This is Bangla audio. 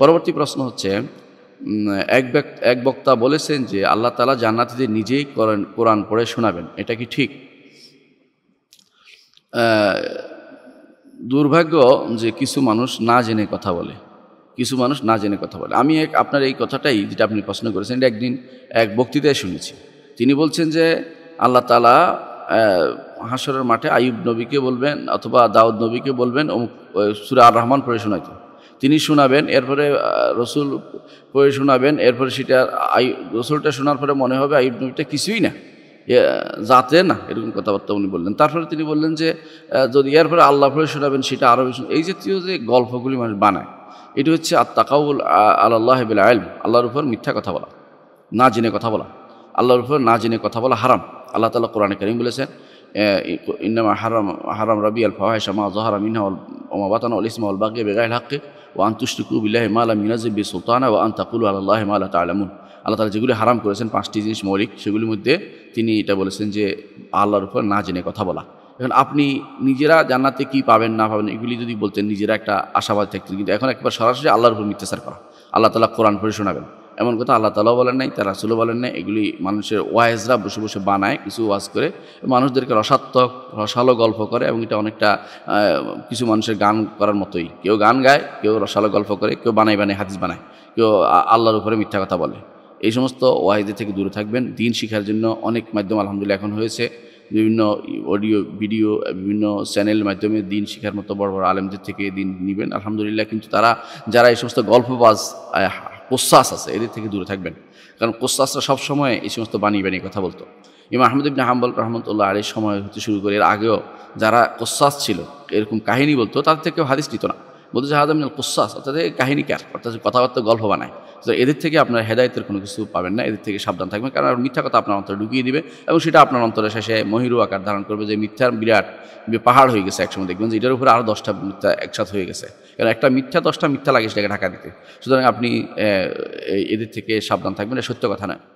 পরবর্তী প্রশ্ন হচ্ছে এক এক বক্তা বলেছেন যে আল্লাহ তালা জান্নাতিদের নিজেই কোরআন পড়ে শোনাবেন এটা কি ঠিক দুর্ভাগ্য যে কিছু মানুষ না জেনে কথা বলে কিছু মানুষ না জেনে কথা বলে আমি এক আপনার এই কথাটাই যেটা আপনি প্রশ্ন করেছেন এটা একদিন এক বক্তৃতায় শুনেছি তিনি বলছেন যে আল্লাহ তালা হাসরের মাঠে আয়ুব নবীকে বলবেন অথবা দাউদ নবীকে বলবেন অমুক সুরা আর রহমান পড়ে শোনাইতে তিনি শোনাবেন এরপরে রসুল পড়ে শোনাবেন এরপরে সেটা আয়ু রসুলটা শোনার পরে মনে হবে আয়ুব নবীটা কিছুই না যাতে না এরকম কথাবার্তা উনি বললেন তারপরে তিনি বললেন যে যদি এরপরে আল্লাহ পড়ে শোনাবেন সেটা আরও বেশি এই জাতীয় যে গল্পগুলি মানুষ বানায় এটি হচ্ছে আত্মাকাউল আল্লাহ আল্লাহবিল আল্লাহর উপর মিথ্যা কথা বলা না জেনে কথা বলা আল্লাহর উপর না জেনে কথা বলা হারাম আল্লাহ তালা কোরআন করিম বলেছেন ইন্নামা হারাম হারাম রবি আল ফাহ শামা জহারাম মিনহা ওমা বাতানা উল ইসমা উল বাকি বেগাইল হাক্কে ও আন্তুষ্টিকু বিল্লাহ মালা মিনাজিবি সুলতানা ও আন্তাকুল আল্লাহ মালা তালামুন আল্লাহ তালা যেগুলি হারাম করেছেন পাঁচটি জিনিস মৌলিক সেগুলির মধ্যে তিনি এটা বলেছেন যে আল্লাহর উপর না জেনে কথা বলা এখন আপনি নিজেরা জান্নাতে কি পাবেন না পাবেন এগুলি যদি বলতেন নিজেরা একটা আশাবাদ থাকতেন কিন্তু এখন একবার সরাসরি আল্লাহর উপর মিথ্যাচার করা আল্লাহ তালা কোরআন পড়ে শোনাবেন এমন কথা আল্লাহ তালাও বলেন নাই তারা রাসুলও বলেন নাই এগুলি মানুষের ওয়াইজরা বসে বসে বানায় কিছু ওয়াজ করে মানুষদেরকে রসাত্মক রসালো গল্প করে এবং এটা অনেকটা কিছু মানুষের গান করার মতোই কেউ গান গায় কেউ রসালো গল্প করে কেউ বানায় বানায় হাদিস বানায় কেউ আল্লাহর উপরে মিথ্যা কথা বলে এই সমস্ত ওয়াইজদের থেকে দূরে থাকবেন দিন শিখার জন্য অনেক মাধ্যম আলহামদুলিল্লাহ এখন হয়েছে বিভিন্ন অডিও ভিডিও বিভিন্ন চ্যানেল মাধ্যমে দিন শিখার মতো বড় বড় আলেমদের থেকে দিন নেবেন আলহামদুলিল্লাহ কিন্তু তারা যারা এই সমস্ত গল্পবাজ কোসাস আছে এদের থেকে দূরে থাকবেন কারণ কোশ্বাসরা সবসময় এই সমস্ত বানিয়ে বাণী কথা বলতো ইমা আহমদ ইবনে হাম্বল রহমতুল্লাহ আলীর সময় হতে শুরু করে এর আগেও যারা কোসাস ছিল এরকম কাহিনী বলতো তাদের থেকেও হাদিস নিত না বলতে হাজামিন কুসাস অর্থাৎ কাহিনীকার অর্থাৎ কথাবার্তা গল্প বানায় তো এদের থেকে আপনার হেদায়তের কোনো কিছু পাবেন না এদের থেকে সাবধান থাকবেন কারণ মিথ্যা কথা আপনার অন্তরে ঢুকিয়ে দিবে এবং সেটা আপনার অন্তরে শেষে মহিরু আকার ধারণ করবে যে মিথ্যার বিরাট পাহাড় হয়ে গেছে একসময় দেখবেন যে এটার উপরে আরও দশটা মিথ্যা একসাথে হয়ে গেছে কারণ একটা মিথ্যা দশটা মিথ্যা লাগে সেটাকে ঢাকা দিতে সুতরাং আপনি এদের থেকে সাবধান থাকবেন এটা সত্য কথা নয়